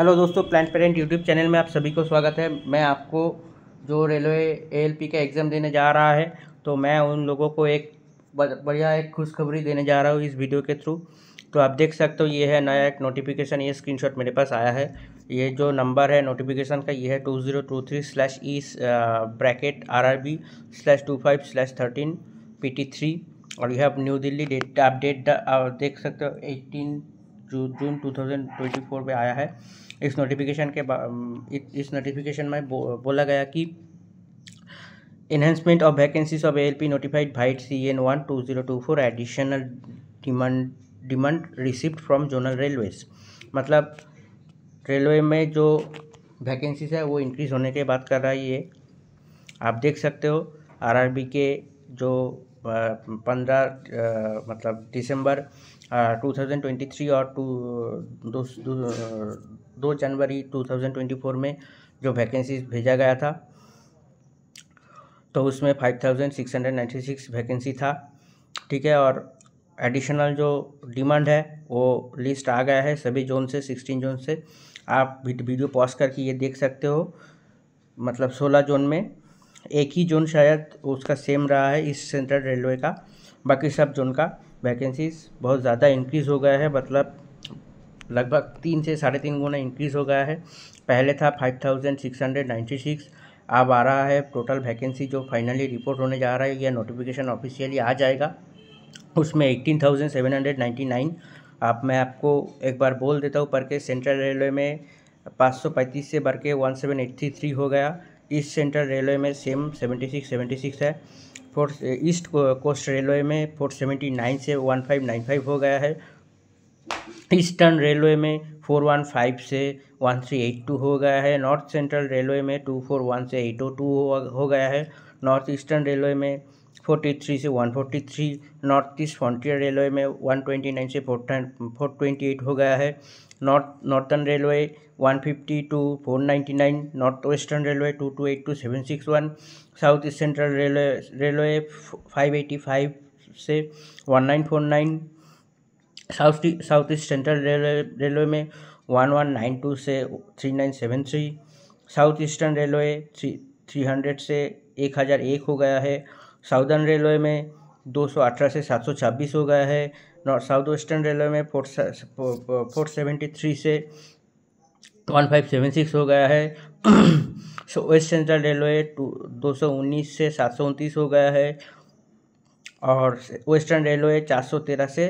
hello दोस्तों plan parent YouTube channel में आप सभी को स्वागत है मैं आपको जो रेलवे एएलपी का एग्ज़ाम देने जा रहा है तो मैं उन लोगों को एक बढ़िया एक खुशखबरी देने जा रहा हूँ इस वीडियो के थ्रू तो आप देख सकते हो ये है नया एक नोटिफिकेशन ये स्क्रीनशॉट मेरे पास आया है ये जो नंबर है नोटिफिकेशन का ये है two zero two three slash E bracket R R B slash two five slash thirteen P T three और यह न्यू दिल्ली डेट आप देख सकते हो एटीन जू June two thousand twenty four में आया है इस नोटिफिकेशन के इस नोटिफिकेशन में बो, बोला गया कि enhancement of vacancies of L P notified भाइट C N one two zero two four additional demand demand receipt from zonal railways मतलब रेलवे में जो वैकेंसीज है वो इंक्रीज होने के बाद कर रहा है ये आप देख सकते हो आर के जो पंद्रह मतलब December two thousand twenty three और टू दो, दो, January two thousand twenty four में जो वैकेंसी भेजा गया था तो उसमें five thousand six hundred ninety six vacancy था ठीक है और एडिशनल जो डिमांड है वो लिस्ट आ गया है सभी जोन से सिक्सटीन जोन से आप वीडियो पॉज करके ये देख सकते हो मतलब सोलह जोन में एक ही जोन शायद उसका सेम रहा है ईस्ट सेंट्रल रेलवे का बाकी सब जोन का वैकेंसीज बहुत ज़्यादा इंक्रीज़ हो गया है मतलब लगभग तीन से साढ़े तीन गुना इंक्रीज़ हो गया है पहले था five thousand six hundred ninety six अब आ रहा है टोटल वैकेंसी जो फाइनली रिपोर्ट होने जा रहा है या नोटिफिकेशन ऑफिशियली आ जाएगा उसमें eighteen thousand seven hundred ninety nine आप मैं आपको एक बार बोल देता हूँ पर के सेंट्रल रेलवे में पाँच सौ पैंतीस से बढ़ के वन सेवन एट्टी थ्री हो गया ईस्ट सेंट्रल रेलवे में same seventy six seventy six है फोर्थ ईस्ट कोस्ट रेलवे में फोर सेवेंटी नाइन से वन फाइव नाइन फाइव हो गया है ईस्टर्न रेलवे में फोर वन फाइव से वन थ्री एट टू हो गया है नॉर्थ सेंट्रल रेलवे में टू फोर वन से एट ओ टू हो गया है नॉर्थ ईस्टर्न रेलवे में 43 से 143 नॉर्थ ईस्ट फ्रंटियर रेलवे में 129 से 428 हो गया है north northern railway 150 to 499 north western railway 228 to 761 south east central railway railway 585 से 1949 south south east central railway railway में 1192 से 3973 south eastern railway three three hundred से एक हज़ार एक हो गया है साउदर्न रेलवे में दो सौ अठारह से सात सौ छब्बीस हो गया है नॉर्थ साउथ वेस्टर्न रेलवे में फोर फोर सेवेंटी थ्री से वन फाइव सेवन सिक्स हो गया है वेस्ट सेंट्रल रेलवे टू दो सौ उन्नीस से सात सौ उनतीस हो गया है और वेस्टर्न रेलवे चार सौ तेरह से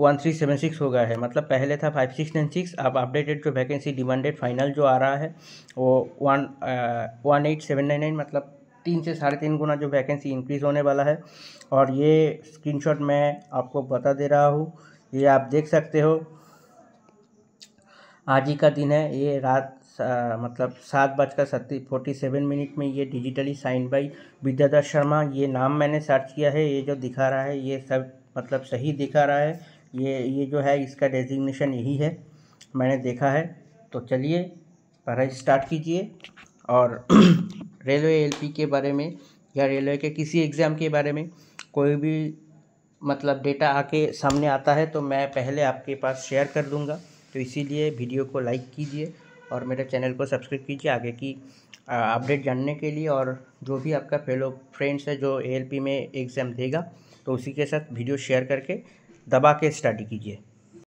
वन थ्री सेवन सिक्स हो गया है मतलब पहले था फाइव सिक्स नाइन सिक्स अब अपडेटेड जो वैकेंसी डिमांडेड फाइनल जो आ रहा है वो one one eight seven nine nine मतलब तीन से साढ़े तीन गुना जो वैकेंसी इंक्रीज़ होने वाला है और ये स्क्रीनशॉट मैं आपको बता दे रहा हूँ ये आप देख सकते हो आज ही का दिन है ये रात आ, मतलब सात बजकर सत्ती फोर्टी सेवन मिनट में ये digitally sign by Vidyadhar Sharma ये नाम मैंने सर्च किया है ये जो दिखा रहा है ये सब मतलब सही दिखा रहा है ये ये जो है इसका डेजिग्नेशन यही है मैंने देखा है तो चलिए पढ़ाई स्टार्ट कीजिए और रेलवे एलपी के बारे में या रेलवे के किसी एग्ज़ाम के बारे में कोई भी मतलब डेटा आके सामने आता है तो मैं पहले आपके पास शेयर कर दूंगा तो इसीलिए वीडियो को लाइक कीजिए और मेरे चैनल को सब्सक्राइब कीजिए आगे की अपडेट जानने के लिए और जो भी आपका फेलो फ्रेंड्स है जो एएलपी में एग्ज़ाम देगा तो उसी के साथ वीडियो शेयर करके दबा के स्टडी कीजिए